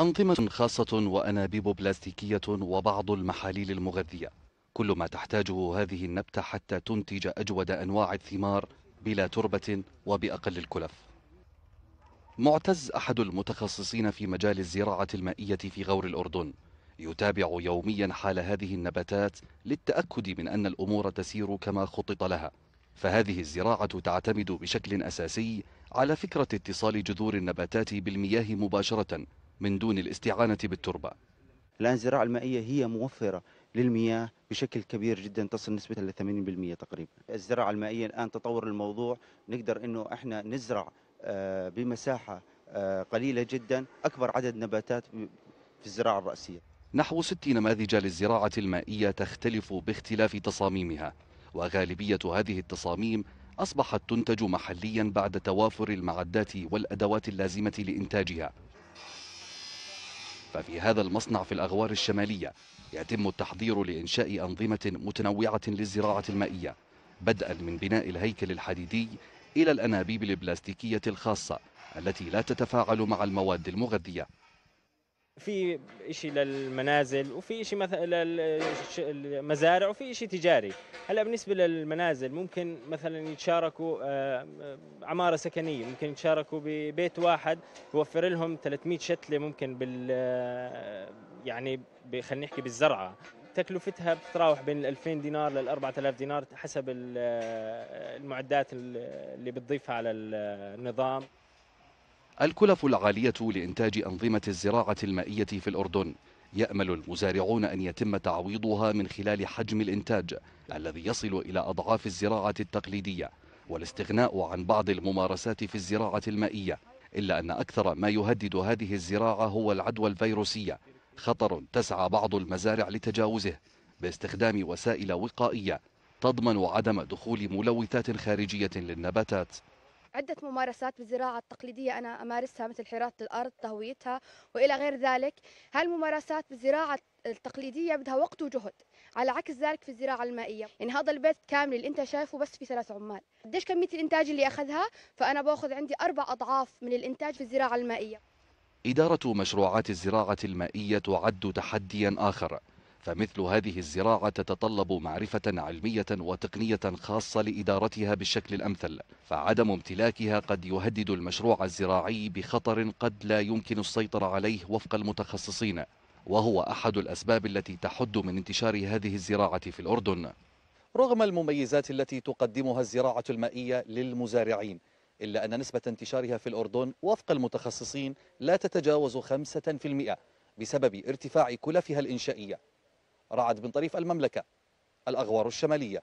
أنظمة خاصة وأنابيب بلاستيكية وبعض المحاليل المغذية كل ما تحتاجه هذه النبتة حتى تنتج أجود أنواع الثمار بلا تربة وبأقل الكلف معتز أحد المتخصصين في مجال الزراعة المائية في غور الأردن يتابع يوميا حال هذه النباتات للتأكد من أن الأمور تسير كما خطط لها فهذه الزراعة تعتمد بشكل أساسي على فكرة اتصال جذور النباتات بالمياه مباشرة من دون الاستعانة بالتربة الآن الزراعة المائية هي موفرة للمياه بشكل كبير جدا تصل نسبتها ل 80% تقريبا الزراعة المائية الآن تطور الموضوع نقدر أنه إحنا نزرع آه، بمساحة آه، قليلة جدا أكبر عدد نباتات في الزراعة الرأسية نحو 60 نماذج للزراعة المائية تختلف باختلاف تصاميمها وغالبية هذه التصاميم أصبحت تنتج محليا بعد توافر المعدات والأدوات اللازمة لإنتاجها ففي هذا المصنع في الأغوار الشمالية يتم التحضير لإنشاء أنظمة متنوعة للزراعة المائية بدءا من بناء الهيكل الحديدي إلى الأنابيب البلاستيكية الخاصة التي لا تتفاعل مع المواد المغذية في شيء للمنازل وفي شيء مثلا للمزارع وفي شيء تجاري هلا بالنسبه للمنازل ممكن مثلا يتشاركوا آه، آه، عماره سكنيه ممكن يتشاركوا ببيت واحد يوفر لهم 300 شتله ممكن بال آه، يعني خلينا نحكي بالزرعه تكلفتها بتتراوح بين 2000 دينار لل 4000 دينار حسب المعدات اللي بتضيفها على النظام الكلف العالية لإنتاج أنظمة الزراعة المائية في الأردن يأمل المزارعون أن يتم تعويضها من خلال حجم الإنتاج الذي يصل إلى أضعاف الزراعة التقليدية والاستغناء عن بعض الممارسات في الزراعة المائية إلا أن أكثر ما يهدد هذه الزراعة هو العدوى الفيروسية خطر تسعى بعض المزارع لتجاوزه باستخدام وسائل وقائية تضمن عدم دخول ملوثات خارجية للنباتات عدة ممارسات بالزراعة التقليدية أنا أمارسها مثل حراثة الأرض تهويتها وإلى غير ذلك هالممارسات بالزراعة التقليدية بدها وقت وجهد على عكس ذلك في الزراعة المائية يعني هذا البيت كامل اللي انت شايفه بس في ثلاث عمال قديش كمية الإنتاج اللي أخذها فأنا باخذ عندي أربع أضعاف من الإنتاج في الزراعة المائية إدارة مشروعات الزراعة المائية تعد تحديا آخر فمثل هذه الزراعة تتطلب معرفة علمية وتقنية خاصة لإدارتها بالشكل الأمثل فعدم امتلاكها قد يهدد المشروع الزراعي بخطر قد لا يمكن السيطرة عليه وفق المتخصصين وهو أحد الأسباب التي تحد من انتشار هذه الزراعة في الأردن رغم المميزات التي تقدمها الزراعة المائية للمزارعين إلا أن نسبة انتشارها في الأردن وفق المتخصصين لا تتجاوز 5% بسبب ارتفاع كلفها الإنشائية رعد بن طريف المملكة الأغوار الشمالية